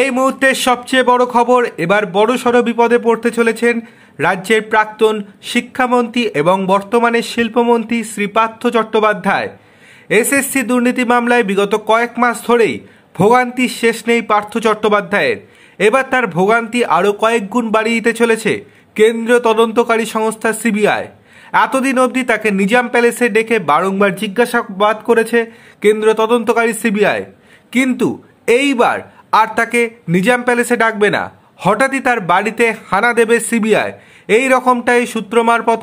এই মুহূর্তের সবচেয়ে বড় খবর এবার বড় সড় বিপদে পড়তে চলেছেন রাজ্যের প্রাক্তন শিক্ষামন্ত্রী এবং বর্তমানে শিল্পমন্ত্রী শ্রী পার্থ চট্টোপাধ্যায় এসএসসি দুর্নীতি মামলায় বিগত কয়েক মাস ধরেই ভোগান্তি শেষ নেই পার্থ চট্টোপাধ্যায়ের এবার তার ভোগান্তি আরও কয়েক গুণ বাড়িয়ে দিতে চলেছে কেন্দ্রীয় তদন্তকারী সংস্থা সিবিআই এতদিন অবধি তাকে নিজাম প্যালেসে ডেকে বারংবার জিজ্ঞাসাবাদ করেছে কেন্দ্রীয় তদন্তকারী সিবিআই কিন্তু এইবার আর তাকে নিজাম প্যালেসে ডাকবে না হঠাৎই তার বাড়িতে হানা দেবে সিবিআই এই রকমটাই সূত্র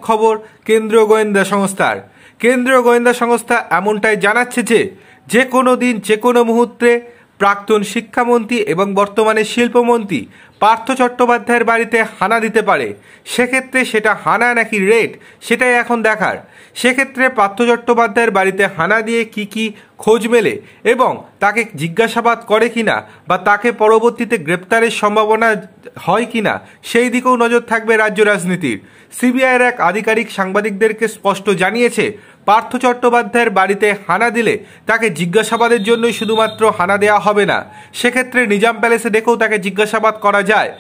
খবর কেন্দ্রীয় গোয়েন্দা সংস্থার কেন্দ্রীয় গোয়েন্দা সংস্থা এমনটাই জানাচ্ছে যে যে কোনো দিন যে কোনো মুহূর্তে প্রাক্তন শিক্ষামন্ত্রী এবং বর্তমানে শিল্পমন্ত্রী পার্থ চট্টোপাধ্যায়ের বাড়িতে হানা দিতে পারে সেক্ষেত্রে সেটা হানা নাকি রেড সেটাই এখন দেখার সেক্ষেত্রে পার্থ চট্টোপাধ্যায়ের বাড়িতে হানা দিয়ে কি কি খোঁজ মেলে এবং তাকে জিজ্ঞাসাবাদ করে কিনা বা তাকে পরবর্তীতে গ্রেপ্তারের সম্ভাবনা হয় কিনা সেই দিকেও নজর থাকবে রাজ্য রাজনীতির সিবিআইয়ের এক আধিকারিক সাংবাদিকদেরকে স্পষ্ট জানিয়েছে পার্থ চট্টোপাধ্যায়ের বাড়িতে হানা দিলে তাকে জিজ্ঞাসাবাদের জন্যই শুধুমাত্র হানা দেওয়া হবে না সেক্ষেত্রে নিজাম প্যালেসে ডেকেও তাকে জিজ্ঞাসাবাদ করা যায়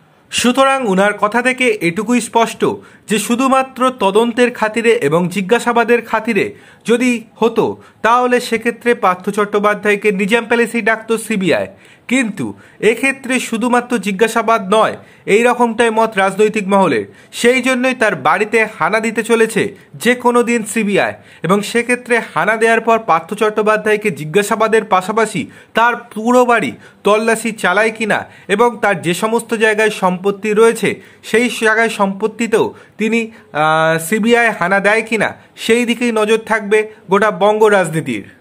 সুতরাং উনার কথা থেকে এটুকুই স্পষ্ট যে শুধুমাত্র তদন্তের খাতিরে এবং জিজ্ঞাসাবাদের খাতিরে যদি হতো তাহলে সেক্ষেত্রে পার্থ চট্টোপাধ্যায়কে নিজাম প্যালেসেই ডাকত সিবিআই কিন্তু এক্ষেত্রে শুধুমাত্র জিজ্ঞাসাবাদ নয় এই রকমটাই মত রাজনৈতিক মহলের সেই জন্যই তার বাড়িতে হানা দিতে চলেছে যে কোনো দিন সিবিআই এবং সেক্ষেত্রে হানা দেওয়ার পর পার্থ চট্টোপাধ্যায়কে জিজ্ঞাসাবাদের পাশাপাশি তার পুরো বাড়ি তল্লাশি চালায় কিনা এবং তার যে সমস্ত জায়গায় সম্পত্তি রয়েছে সেই জায়গায় সম্পত্তিতেও তিনি সিবিআই হানা দেয় কিনা সেই দিকেই নজর থাকবে গোটা বঙ্গ রাজনীতির